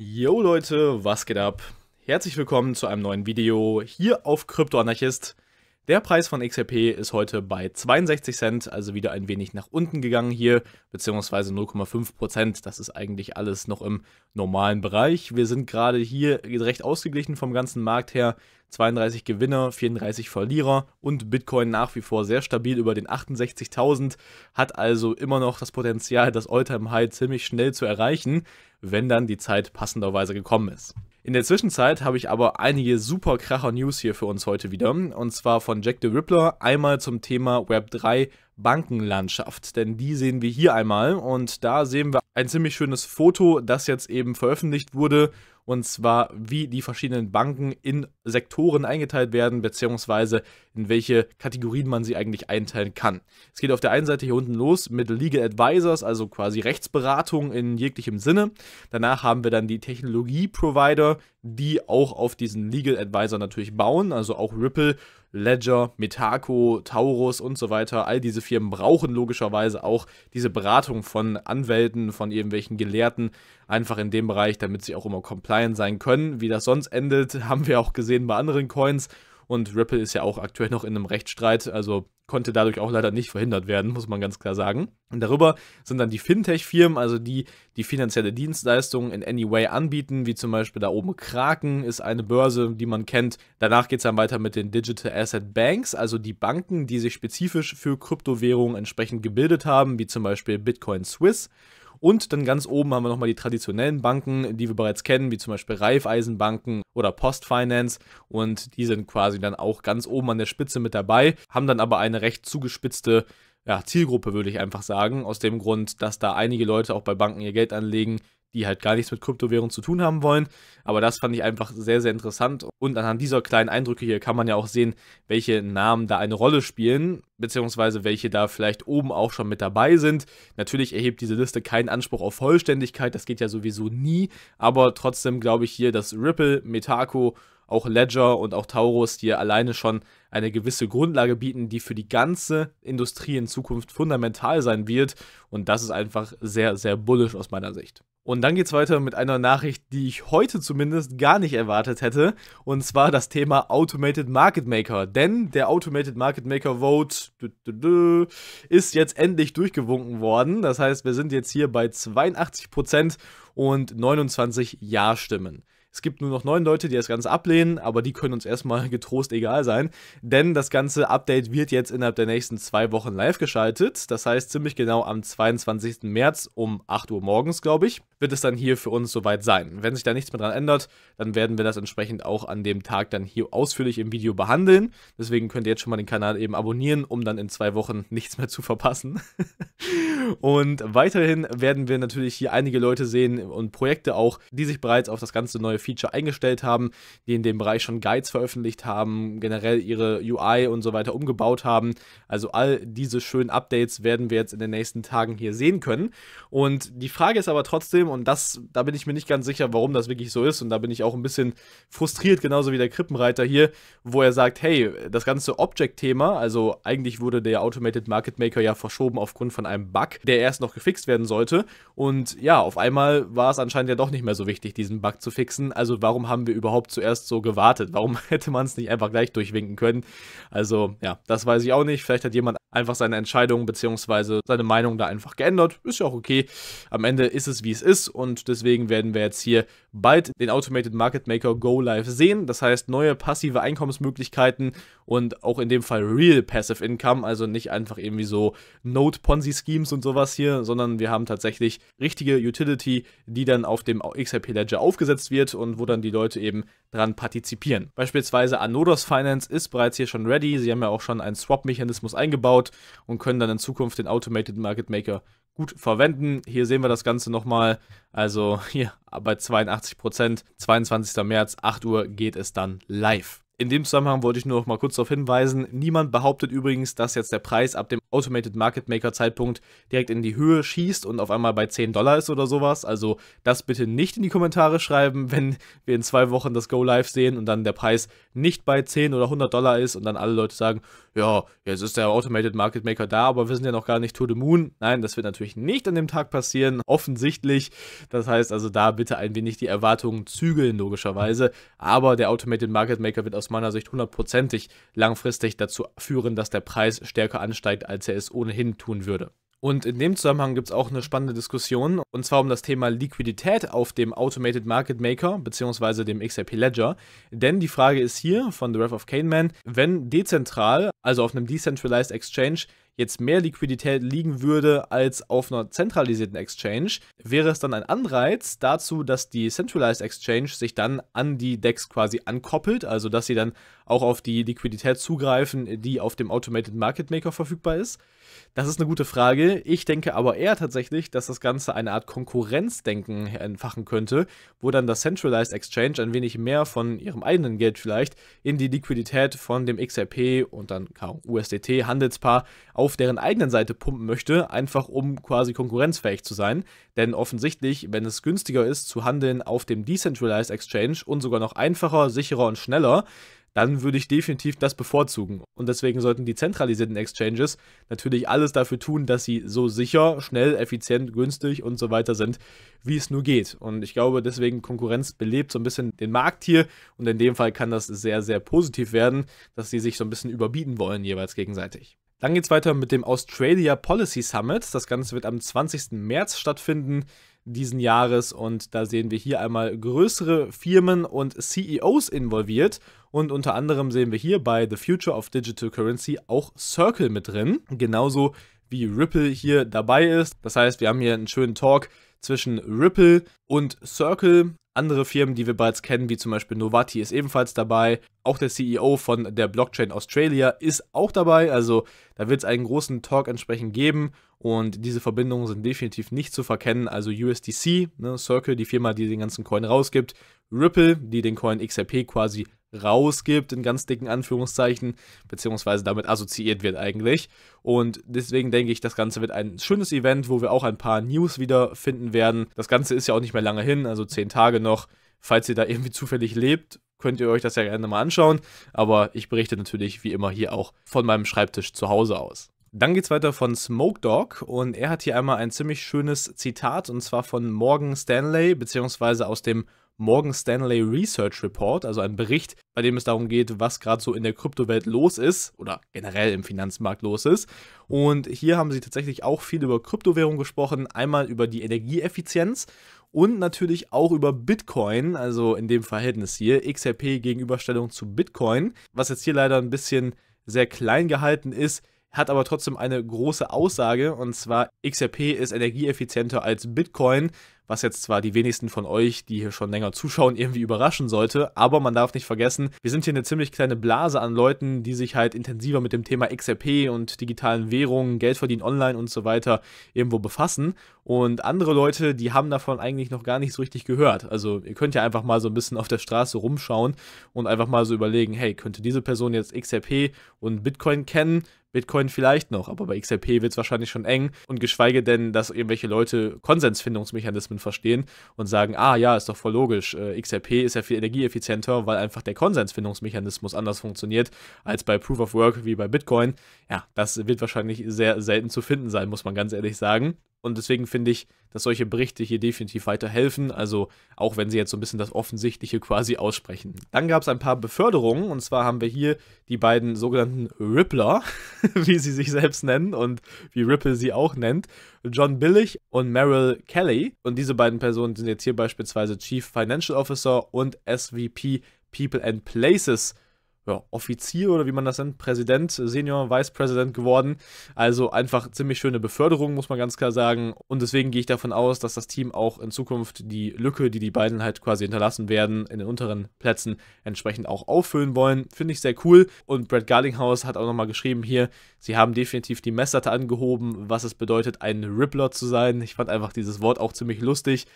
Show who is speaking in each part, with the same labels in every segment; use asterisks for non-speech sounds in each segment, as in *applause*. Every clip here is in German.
Speaker 1: Yo Leute, was geht ab? Herzlich willkommen zu einem neuen Video hier auf Kryptoanarchist. Der Preis von XRP ist heute bei 62 Cent, also wieder ein wenig nach unten gegangen hier, beziehungsweise 0,5 Das ist eigentlich alles noch im normalen Bereich. Wir sind gerade hier recht ausgeglichen vom ganzen Markt her. 32 Gewinner, 34 Verlierer und Bitcoin nach wie vor sehr stabil über den 68.000, hat also immer noch das Potenzial, das Alltime high ziemlich schnell zu erreichen, wenn dann die Zeit passenderweise gekommen ist. In der Zwischenzeit habe ich aber einige super kracher News hier für uns heute wieder. Und zwar von Jack the Rippler einmal zum Thema Web3 Bankenlandschaft. Denn die sehen wir hier einmal. Und da sehen wir ein ziemlich schönes Foto, das jetzt eben veröffentlicht wurde und zwar wie die verschiedenen Banken in Sektoren eingeteilt werden, beziehungsweise in welche Kategorien man sie eigentlich einteilen kann. Es geht auf der einen Seite hier unten los mit Legal Advisors, also quasi Rechtsberatung in jeglichem Sinne. Danach haben wir dann die Technologie-Provider, die auch auf diesen Legal Advisor natürlich bauen, also auch Ripple Ledger, Metaco, Taurus und so weiter, all diese Firmen brauchen logischerweise auch diese Beratung von Anwälten, von irgendwelchen Gelehrten, einfach in dem Bereich, damit sie auch immer compliant sein können. Wie das sonst endet, *laughs* haben wir auch gesehen bei anderen Coins. Und Ripple ist ja auch aktuell noch in einem Rechtsstreit, also konnte dadurch auch leider nicht verhindert werden, muss man ganz klar sagen. Und darüber sind dann die Fintech-Firmen, also die, die finanzielle Dienstleistungen in any way anbieten, wie zum Beispiel da oben Kraken ist eine Börse, die man kennt. Danach geht es dann weiter mit den Digital Asset Banks, also die Banken, die sich spezifisch für Kryptowährungen entsprechend gebildet haben, wie zum Beispiel Bitcoin Swiss. Und dann ganz oben haben wir nochmal die traditionellen Banken, die wir bereits kennen, wie zum Beispiel Raiffeisenbanken oder Postfinance. Und die sind quasi dann auch ganz oben an der Spitze mit dabei, haben dann aber eine recht zugespitzte ja, Zielgruppe, würde ich einfach sagen. Aus dem Grund, dass da einige Leute auch bei Banken ihr Geld anlegen, die halt gar nichts mit Kryptowährungen zu tun haben wollen. Aber das fand ich einfach sehr, sehr interessant. Und anhand dieser kleinen Eindrücke hier kann man ja auch sehen, welche Namen da eine Rolle spielen, beziehungsweise welche da vielleicht oben auch schon mit dabei sind. Natürlich erhebt diese Liste keinen Anspruch auf Vollständigkeit, das geht ja sowieso nie. Aber trotzdem glaube ich hier, dass Ripple, Metaco auch Ledger und auch Taurus dir alleine schon eine gewisse Grundlage bieten, die für die ganze Industrie in Zukunft fundamental sein wird. Und das ist einfach sehr, sehr bullisch aus meiner Sicht. Und dann geht es weiter mit einer Nachricht, die ich heute zumindest gar nicht erwartet hätte. Und zwar das Thema Automated Market Maker. Denn der Automated Market Maker Vote ist jetzt endlich durchgewunken worden. Das heißt, wir sind jetzt hier bei 82% und 29 Ja-Stimmen. Es gibt nur noch neun Leute, die das Ganze ablehnen, aber die können uns erstmal *laughs* getrost egal sein, denn das ganze Update wird jetzt innerhalb der nächsten zwei Wochen live geschaltet. Das heißt, ziemlich genau am 22. März um 8 Uhr morgens, glaube ich, wird es dann hier für uns soweit sein. Wenn sich da nichts mehr dran ändert, dann werden wir das entsprechend auch an dem Tag dann hier ausführlich im Video behandeln. Deswegen könnt ihr jetzt schon mal den Kanal eben abonnieren, um dann in zwei Wochen nichts mehr zu verpassen. *laughs* und weiterhin werden wir natürlich hier einige Leute sehen und Projekte auch, die sich bereits auf das ganze neue Feature eingestellt haben, die in dem Bereich schon Guides veröffentlicht haben, generell ihre UI und so weiter umgebaut haben. Also all diese schönen Updates werden wir jetzt in den nächsten Tagen hier sehen können. Und die Frage ist aber trotzdem, und das, da bin ich mir nicht ganz sicher, warum das wirklich so ist, und da bin ich auch ein bisschen frustriert, genauso wie der Krippenreiter hier, wo er sagt, hey, das ganze Object-Thema, also eigentlich wurde der Automated Market Maker ja verschoben aufgrund von einem Bug, der erst noch gefixt werden sollte. Und ja, auf einmal war es anscheinend ja doch nicht mehr so wichtig, diesen Bug zu fixen reden. Also warum haben wir überhaupt zuerst so gewartet? Warum *laughs* hätte man es nicht einfach gleich durchwinken können? Also ja, das weiß ich auch nicht. Vielleicht hat jemand einfach seine Entscheidung bzw. seine Meinung da einfach geändert. Ist ja auch okay. Am Ende ist es, wie es ist und deswegen werden wir jetzt hier bald den Automated Market Maker Go Live sehen. Das heißt, neue passive Einkommensmöglichkeiten und auch in dem Fall Real Passive Income, also nicht einfach irgendwie so Note Ponzi Schemes und sowas hier, sondern wir haben tatsächlich richtige Utility, die dann auf dem XRP Ledger aufgesetzt wird und wo dann die Leute eben dran partizipieren. Beispielsweise Anodos Finance ist bereits hier schon ready. Sie haben ja auch schon einen Swap-Mechanismus eingebaut und können dann in Zukunft den Automated Market Maker gut verwenden. Hier sehen wir das Ganze nochmal. Also hier bei 82 Prozent, 22. März, 8 Uhr geht es dann live. In dem Zusammenhang wollte ich nur noch mal kurz darauf hinweisen, niemand behauptet übrigens, dass jetzt der Preis ab dem Automated Market Maker Zeitpunkt direkt in die Höhe schießt und auf einmal bei 10 Dollar ist oder sowas. Also das bitte nicht in die Kommentare schreiben, *laughs* wenn wir in zwei Wochen das Go Live sehen und dann der Preis nicht bei 10 oder 100 Dollar ist und dann alle Leute sagen, ja, jetzt ist der Automated Market Maker da, aber wir sind ja noch gar nicht to the moon. Nein, das wird natürlich nicht an dem Tag passieren, *laughs* offensichtlich. Das heißt also da bitte ein wenig die Erwartungen zügeln, logischerweise. Aber der Automated Market Maker wird aus aus meiner Sicht hundertprozentig langfristig dazu führen, dass der Preis stärker ansteigt, als er es ohnehin tun würde. Und in dem Zusammenhang gibt es auch eine spannende Diskussion, und zwar um das Thema Liquidität auf dem Automated Market Maker bzw. dem XRP Ledger. Denn die Frage ist hier von The Wrath of Caneman, wenn dezentral, also auf einem Decentralized Exchange, jetzt mehr Liquidität liegen würde als auf einer zentralisierten Exchange, wäre es dann ein Anreiz dazu, dass die Centralized Exchange sich dann an die DEX quasi ankoppelt, also dass sie dann auch auf die Liquidität zugreifen, die auf dem Automated Market Maker verfügbar ist? Das ist eine gute Frage. Ich denke aber eher tatsächlich, dass das Ganze eine Art Konkurrenzdenken entfachen könnte, wo dann das Centralized Exchange ein wenig mehr von ihrem eigenen Geld vielleicht in die Liquidität von dem XRP und dann USDT Handelspaar auf deren eigenen Seite pumpen möchte, einfach um quasi konkurrenzfähig zu sein. Denn offensichtlich, wenn es günstiger ist zu handeln auf dem Decentralized Exchange und sogar noch einfacher, sicherer und schneller, dann würde ich definitiv das bevorzugen. Und deswegen sollten die zentralisierten Exchanges natürlich alles dafür tun, dass sie so sicher, schnell, effizient, günstig und so weiter sind, wie es nur geht. Und ich glaube, deswegen Konkurrenz belebt so ein bisschen den Markt hier. Und in dem Fall kann das sehr, sehr positiv werden, dass sie sich so ein bisschen überbieten wollen jeweils gegenseitig. Dann geht es weiter mit dem Australia Policy Summit. Das Ganze wird am 20. März stattfinden diesen Jahres und da sehen wir hier einmal größere Firmen und CEOs involviert und unter anderem sehen wir hier bei The Future of Digital Currency auch Circle mit drin, genauso wie Ripple hier dabei ist. Das heißt, wir haben hier einen schönen Talk zwischen Ripple und Circle, andere Firmen, die wir bereits kennen, wie zum Beispiel Novati, ist ebenfalls dabei. Auch der CEO von der Blockchain Australia ist auch dabei. Also da wird es einen großen Talk entsprechend geben. Und diese Verbindungen sind definitiv nicht zu verkennen. Also USDC, ne, Circle, die Firma, die den ganzen Coin rausgibt. Ripple, die den Coin XRP quasi rausgibt, in ganz dicken Anführungszeichen, beziehungsweise damit assoziiert wird eigentlich. Und deswegen denke ich, das Ganze wird ein schönes Event, wo wir auch ein paar News wieder finden werden. Das Ganze ist ja auch nicht mehr lange hin, also zehn Tage noch. Falls ihr da irgendwie zufällig lebt, könnt ihr euch das ja gerne mal anschauen. Aber ich berichte natürlich wie immer hier auch von meinem Schreibtisch zu Hause aus. Dann geht's weiter von Smoke Dog und er hat hier einmal ein ziemlich schönes Zitat und zwar von Morgan Stanley beziehungsweise aus dem Morgan Stanley Research Report, also ein Bericht, bei dem es darum geht, was gerade so in der Kryptowelt los ist oder generell im Finanzmarkt los ist. Und hier haben sie tatsächlich auch viel über Kryptowährung gesprochen, einmal über die Energieeffizienz und natürlich auch über Bitcoin, also in dem Verhältnis hier XRP Gegenüberstellung zu Bitcoin, was jetzt hier leider ein bisschen sehr klein gehalten ist hat aber trotzdem eine große Aussage und zwar XRP ist energieeffizienter als Bitcoin was jetzt zwar die wenigsten von euch, die hier schon länger zuschauen, irgendwie überraschen sollte, aber man darf nicht vergessen, wir sind hier eine ziemlich kleine Blase an Leuten, die sich halt intensiver mit dem Thema XRP und digitalen Währungen, Geld verdienen online und so weiter irgendwo befassen und andere Leute, die haben davon eigentlich noch gar nicht so richtig gehört. Also ihr könnt ja einfach mal so ein bisschen auf der Straße rumschauen und einfach mal so überlegen, hey, könnte diese Person jetzt XRP und Bitcoin kennen? Bitcoin vielleicht noch, aber bei XRP wird es wahrscheinlich schon eng und geschweige denn, dass irgendwelche Leute Konsensfindungsmechanismen Algorithmen verstehen und sagen, ah ja, ist doch voll logisch, äh, XRP ist ja viel energieeffizienter, weil einfach der Konsensfindungsmechanismus anders funktioniert als bei Proof of Work wie bei Bitcoin. Ja, das wird wahrscheinlich sehr selten zu finden sein, muss man ganz ehrlich sagen. Und deswegen finde ich, dass solche Berichte hier definitiv weiterhelfen, also auch wenn sie jetzt so ein bisschen das Offensichtliche quasi aussprechen. Dann gab es ein paar Beförderungen, und zwar haben wir hier die beiden sogenannten Rippler, *laughs* wie sie sich selbst nennen und wie Ripple sie auch nennt, John Billig und Merrill Kelly. Und diese beiden Personen sind jetzt hier beispielsweise Chief Financial Officer und SVP People and Places ja, Offizier oder wie man das nennt, Präsident, äh, Senior Vice President geworden. Also einfach ziemlich schöne Beförderung, muss man ganz klar sagen. Und deswegen gehe ich davon aus, dass das Team auch in Zukunft die Lücke, die die beiden halt quasi hinterlassen werden, in den unteren Plätzen entsprechend auch auffüllen wollen. Finde ich sehr cool. Und Brad Garlinghouse hat auch nochmal geschrieben hier, sie haben definitiv die Messlatte angehoben, was es bedeutet, ein Rippler zu sein. Ich fand einfach dieses Wort auch ziemlich lustig.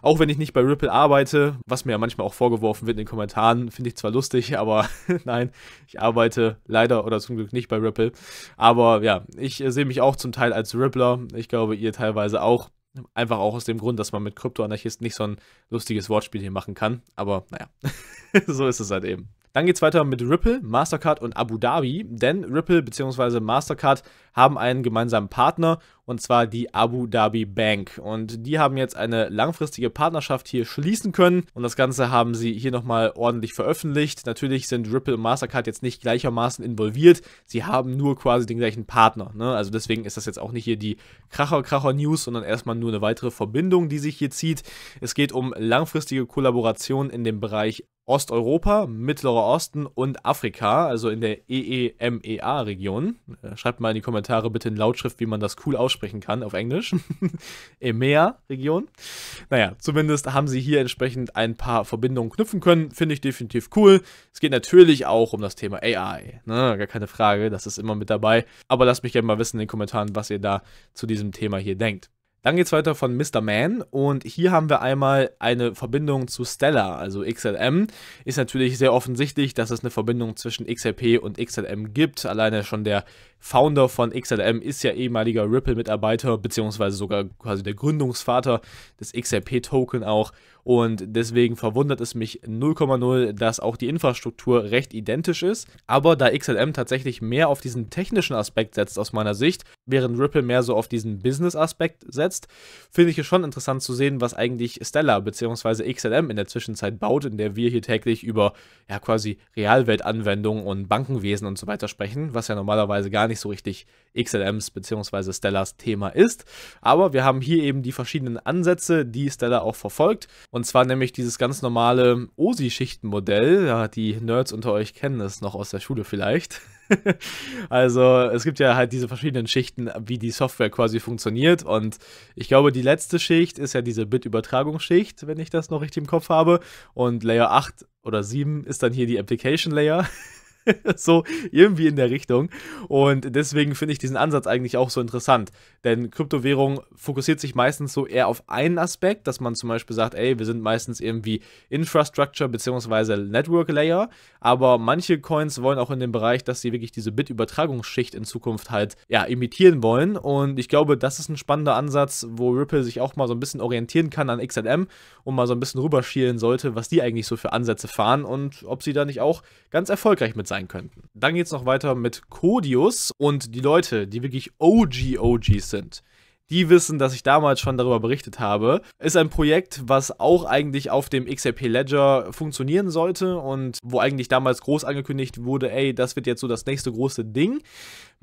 Speaker 1: Auch wenn ich nicht bei Ripple arbeite, was mir ja manchmal auch vorgeworfen wird in den Kommentaren, finde ich zwar lustig, aber *laughs* nein sein. Ich arbeite leider oder zum Glück nicht bei Ripple. Aber ja, ich äh, sehe mich auch zum Teil als Rippler. Ich glaube, ihr teilweise auch. Einfach auch aus dem Grund, dass man mit Kryptoanarchisten nicht so ein lustiges Wortspiel hier machen kann. Aber naja, *laughs* so ist es halt eben. Dann geht es weiter mit Ripple, Mastercard und Abu Dhabi, denn Ripple bzw. Mastercard haben einen gemeinsamen Partner und zwar die Abu Dhabi Bank. Und die haben jetzt eine langfristige Partnerschaft hier schließen können und das Ganze haben sie hier nochmal ordentlich veröffentlicht. Natürlich sind Ripple und Mastercard jetzt nicht gleichermaßen involviert, sie haben nur quasi den gleichen Partner. Ne? Also deswegen ist das jetzt auch nicht hier die Kracher-Kracher-News, sondern erstmal nur eine weitere Verbindung, die sich hier zieht. Es geht um langfristige Kollaboration in dem Bereich Osteuropa, Mittlerer Osten und Afrika, also in der EEMEA-Region. Äh, schreibt mal in die Kommentare bitte in Lautschrift, wie man das cool aussprechen kann auf Englisch. *laughs* EMEA-Region. Naja, zumindest haben sie hier entsprechend ein paar Verbindungen knüpfen können. Finde ich definitiv cool. Es geht natürlich auch um das Thema AI. Ne? Gar keine Frage, das ist immer mit dabei. Aber lasst mich gerne mal wissen in den Kommentaren, was ihr da zu diesem Thema hier denkt. Dann geht's weiter von Mr. Man und hier haben wir einmal eine Verbindung zu Stellar, also XLM. Ist natürlich sehr offensichtlich, dass es eine Verbindung zwischen XLP und XLM gibt. Alleine schon der Founder von XLM ist ja ehemaliger Ripple-Mitarbeiter, beziehungsweise sogar quasi der Gründungsvater des XRP-Token auch. Und deswegen verwundert es mich 0,0, dass auch die Infrastruktur recht identisch ist. Aber da XLM tatsächlich mehr auf diesen technischen Aspekt setzt aus meiner Sicht, während Ripple mehr so auf diesen Business-Aspekt setzt, finde ich es schon interessant zu sehen, was eigentlich Stella bzw. XLM in der Zwischenzeit baut, in der wir hier täglich über ja quasi Realweltanwendungen und Bankenwesen und so weiter sprechen, was ja normalerweise gar nicht nicht so richtig XLMs bzw. Stellas Thema ist. Aber wir haben hier eben die verschiedenen Ansätze, die Stella auch verfolgt. Und zwar nämlich dieses ganz normale OSI-Schichtenmodell. Ja, die Nerds unter euch kennen es noch aus der Schule vielleicht. *laughs* also es gibt ja halt diese verschiedenen Schichten, wie die Software quasi funktioniert. Und ich glaube, die letzte Schicht ist ja diese Bit-Übertragungsschicht, wenn ich das noch richtig im Kopf habe. Und Layer 8 oder 7 ist dann hier die Application Layer. *laughs* *laughs* so irgendwie in der Richtung. Und deswegen finde ich diesen Ansatz eigentlich auch so interessant. Denn Kryptowährung fokussiert sich meistens so eher auf einen Aspekt, dass man zum Beispiel sagt, ey, wir sind meistens irgendwie Infrastructure bzw. Network Layer. Aber manche Coins wollen auch in dem Bereich, dass sie wirklich diese Bit-Übertragungsschicht in Zukunft halt ja, imitieren wollen. Und ich glaube, das ist ein spannender Ansatz, wo Ripple sich auch mal so ein bisschen orientieren kann an XLM und mal so ein bisschen rüberschielen sollte, was die eigentlich so für Ansätze fahren und ob sie da nicht auch ganz erfolgreich mit sein könnten. Dann geht es noch weiter mit Codius und die Leute, die wirklich OG-OGs sind die wissen, dass ich damals schon darüber berichtet habe. Ist ein Projekt, was auch eigentlich auf dem XRP Ledger funktionieren sollte und wo eigentlich damals groß angekündigt wurde, ey, das wird jetzt so das nächste große Ding.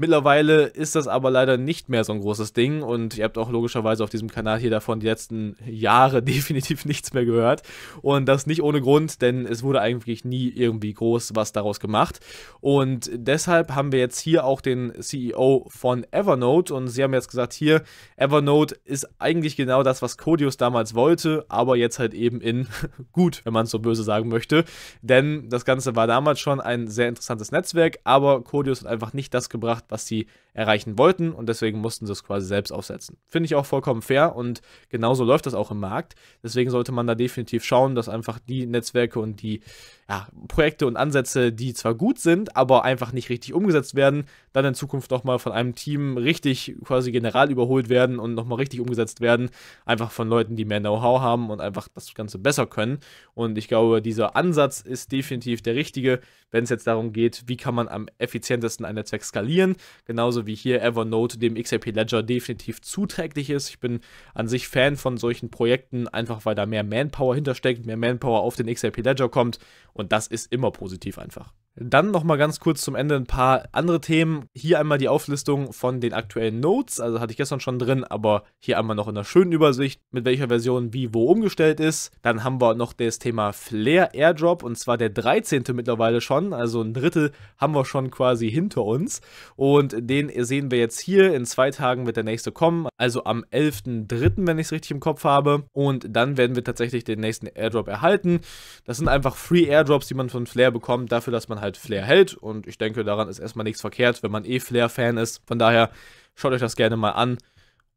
Speaker 1: Mittlerweile ist das aber leider nicht mehr so ein großes Ding und ihr habt auch logischerweise auf diesem Kanal hier davon die letzten Jahre *laughs* definitiv nichts mehr gehört. Und das nicht ohne Grund, denn es wurde eigentlich nie irgendwie groß was daraus gemacht. Und deshalb haben wir jetzt hier auch den CEO von Evernote und sie haben jetzt gesagt, hier, Evernote ist eigentlich genau das, was Codius damals wollte, aber jetzt halt eben in *laughs* gut, wenn man es so böse sagen möchte. Denn das Ganze war damals schon ein sehr interessantes Netzwerk, aber Codius hat einfach nicht das gebracht, was die erreichen wollten und deswegen mussten sie es quasi selbst aufsetzen. Finde ich auch vollkommen fair und genauso läuft das auch im Markt. Deswegen sollte man da definitiv schauen, dass einfach die Netzwerke und die ja, Projekte und Ansätze, die zwar gut sind, aber einfach nicht richtig umgesetzt werden, dann in Zukunft nochmal von einem Team richtig quasi general überholt werden und nochmal richtig umgesetzt werden. Einfach von Leuten, die mehr Know-how haben und einfach das Ganze besser können. Und ich glaube, dieser Ansatz ist definitiv der richtige, wenn es jetzt darum geht, wie kann man am effizientesten ein Netzwerk skalieren. Genauso genauso wie hier Evernote dem XRP Ledger definitiv zuträglich ist. Ich bin an sich Fan von solchen Projekten, einfach weil da mehr Manpower hintersteckt, mehr Manpower auf den XRP Ledger kommt und das ist immer positiv einfach. Dann nochmal ganz kurz zum Ende ein paar andere Themen. Hier einmal die Auflistung von den aktuellen Notes. Also hatte ich gestern schon drin, aber hier einmal noch in einer schönen Übersicht, mit welcher Version wie wo umgestellt ist. Dann haben wir noch das Thema Flair Airdrop und zwar der 13. mittlerweile schon. Also ein Drittel haben wir schon quasi hinter uns. Und den sehen wir jetzt hier. In zwei Tagen wird der nächste kommen. Also am 11.3., wenn ich es richtig im Kopf habe. Und dann werden wir tatsächlich den nächsten Airdrop erhalten. Das sind einfach Free Airdrops, die man von Flair bekommt, dafür, dass man halt halt Flair hält. Und ich denke, daran ist erstmal nichts verkehrt, wenn man eh Flair-Fan ist. Von daher schaut euch das gerne mal an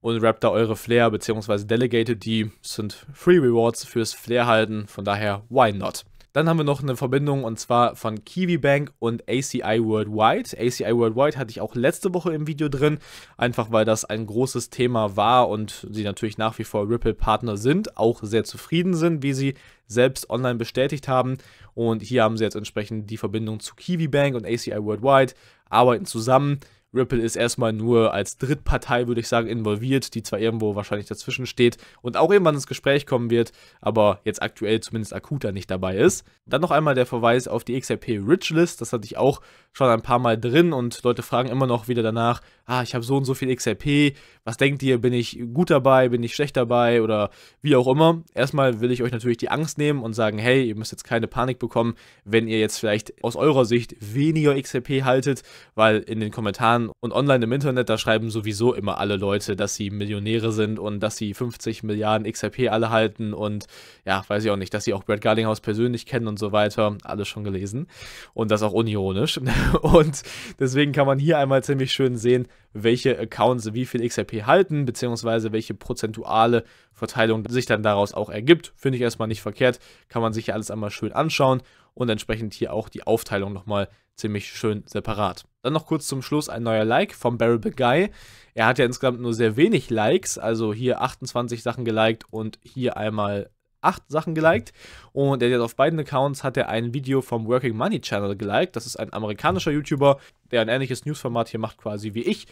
Speaker 1: und rappt da eure Flair bzw. Delegated, die sind Free Rewards fürs Flair halten. Von daher, why not? Dann haben wir noch eine Verbindung und zwar von Kiwi Bank und ACI Worldwide. ACI Worldwide hatte ich auch letzte Woche im Video drin, einfach weil das ein großes Thema war und sie natürlich nach wie vor Ripple-Partner sind, auch sehr zufrieden sind, wie sie selbst online bestätigt haben. Und hier haben sie jetzt entsprechend die Verbindung zu Kiwi Bank und ACI Worldwide, arbeiten zusammen Ripple ist erstmal nur als Drittpartei, würde ich sagen, involviert, die zwar irgendwo wahrscheinlich dazwischen steht und auch irgendwann ins Gespräch kommen wird, aber jetzt aktuell zumindest akuter nicht dabei ist. Dann noch einmal der Verweis auf die XRP Rich List, das hatte ich auch schon ein paar Mal drin und Leute fragen immer noch wieder danach, ah, ich habe so und so viel XRP, was denkt ihr, bin ich gut dabei, bin ich schlecht dabei oder wie auch immer. Erstmal will ich euch natürlich die Angst nehmen und sagen, hey, ihr müsst jetzt keine Panik bekommen, wenn ihr jetzt vielleicht aus eurer Sicht weniger XRP haltet, weil in den Kommentaren und online im Internet, da schreiben sowieso immer alle Leute, dass sie Millionäre sind und dass sie 50 Milliarden XRP alle halten und ja, weiß ich auch nicht, dass sie auch Brad Garlinghouse persönlich kennen und so weiter. Alles schon gelesen. Und das auch unironisch. *laughs* Und deswegen kann man hier einmal ziemlich schön sehen, welche Accounts wie viel XRP halten, beziehungsweise welche prozentuale Verteilung sich dann daraus auch ergibt. Finde ich erstmal nicht verkehrt, kann man sich ja alles einmal schön anschauen und entsprechend hier auch die Aufteilung nochmal ziemlich schön separat. Dann noch kurz zum Schluss ein neuer Like vom Bearable Guy. Er hat ja insgesamt nur sehr wenig Likes, also hier 28 Sachen geliked und hier einmal acht Sachen geliked und er hat auf beiden Accounts hat er ein Video vom Working Money Channel geliked. Das ist ein amerikanischer YouTuber, der ein ähnliches Newsformat hier macht quasi wie ich.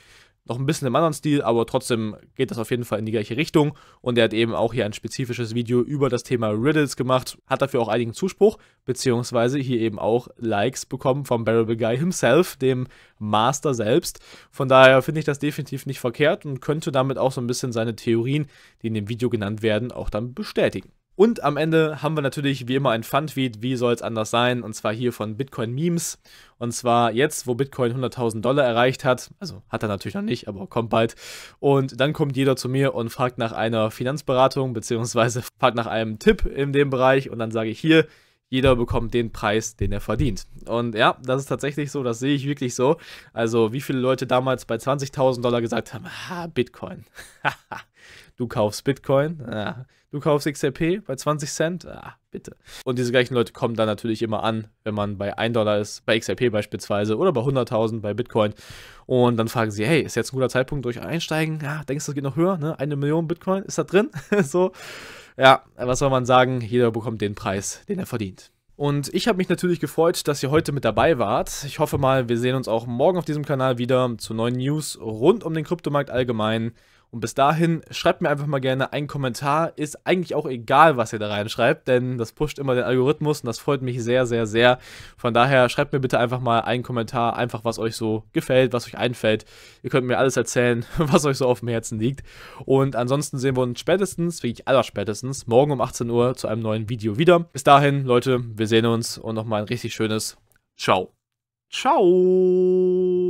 Speaker 1: Noch ein bisschen im anderen Stil, aber trotzdem geht das auf jeden Fall in die gleiche Richtung. Und er hat eben auch hier ein spezifisches Video über das Thema Riddles gemacht, hat dafür auch einigen Zuspruch, beziehungsweise hier eben auch Likes bekommen vom Bearable Guy himself, dem Master selbst. Von daher finde ich das definitiv nicht verkehrt und könnte damit auch so ein bisschen seine Theorien, die in dem Video genannt werden, auch dann bestätigen. Und am Ende haben wir natürlich wie immer ein Fun-Tweet, wie soll es anders sein, und zwar hier von Bitcoin Memes. Und zwar jetzt, wo Bitcoin 100.000 Dollar erreicht hat, also hat er natürlich noch nicht, aber kommt bald. Und dann kommt jeder zu mir und fragt nach einer Finanzberatung, beziehungsweise *laughs* fragt nach einem Tipp in dem Bereich, und dann sage ich hier, jeder bekommt den Preis, den er verdient. Und ja, das ist tatsächlich so, das sehe ich wirklich so. Also wie viele Leute damals bei 20.000 Dollar gesagt haben, ha, ah, Bitcoin. *laughs* du kaufst Bitcoin, ah. du kaufst XRP bei 20 Cent, ah, bitte. Und diese gleichen Leute kommen dann natürlich immer an, wenn man bei 1 Dollar ist, bei XRP beispielsweise oder bei 100.000 bei Bitcoin. Und dann fragen sie, hey, ist jetzt ein guter Zeitpunkt, durch einsteigen? Ja, denkst du, das geht noch höher? Ne? Eine Million Bitcoin, ist da drin? *laughs* so, ja, was soll man sagen? Jeder bekommt den Preis, den er verdient. Und ich habe mich natürlich gefreut, dass ihr heute mit dabei wart. Ich hoffe mal, wir sehen uns auch morgen auf diesem Kanal wieder zu neuen News rund um den Kryptomarkt allgemein. Und bis dahin, schreibt mir einfach mal gerne einen Kommentar. Ist eigentlich auch egal, was ihr da reinschreibt, denn das pusht immer den Algorithmus und das freut mich sehr, sehr, sehr. Von daher, schreibt mir bitte einfach mal einen Kommentar, einfach was euch so gefällt, was euch einfällt. Ihr könnt mir alles erzählen, *laughs* was euch so auf dem Herzen liegt. Und ansonsten sehen wir uns spätestens, wirklich allerspätestens, morgen um 18 Uhr zu einem neuen Video wieder. Bis dahin, Leute, wir sehen uns und nochmal ein richtig schönes Ciao. Ciao.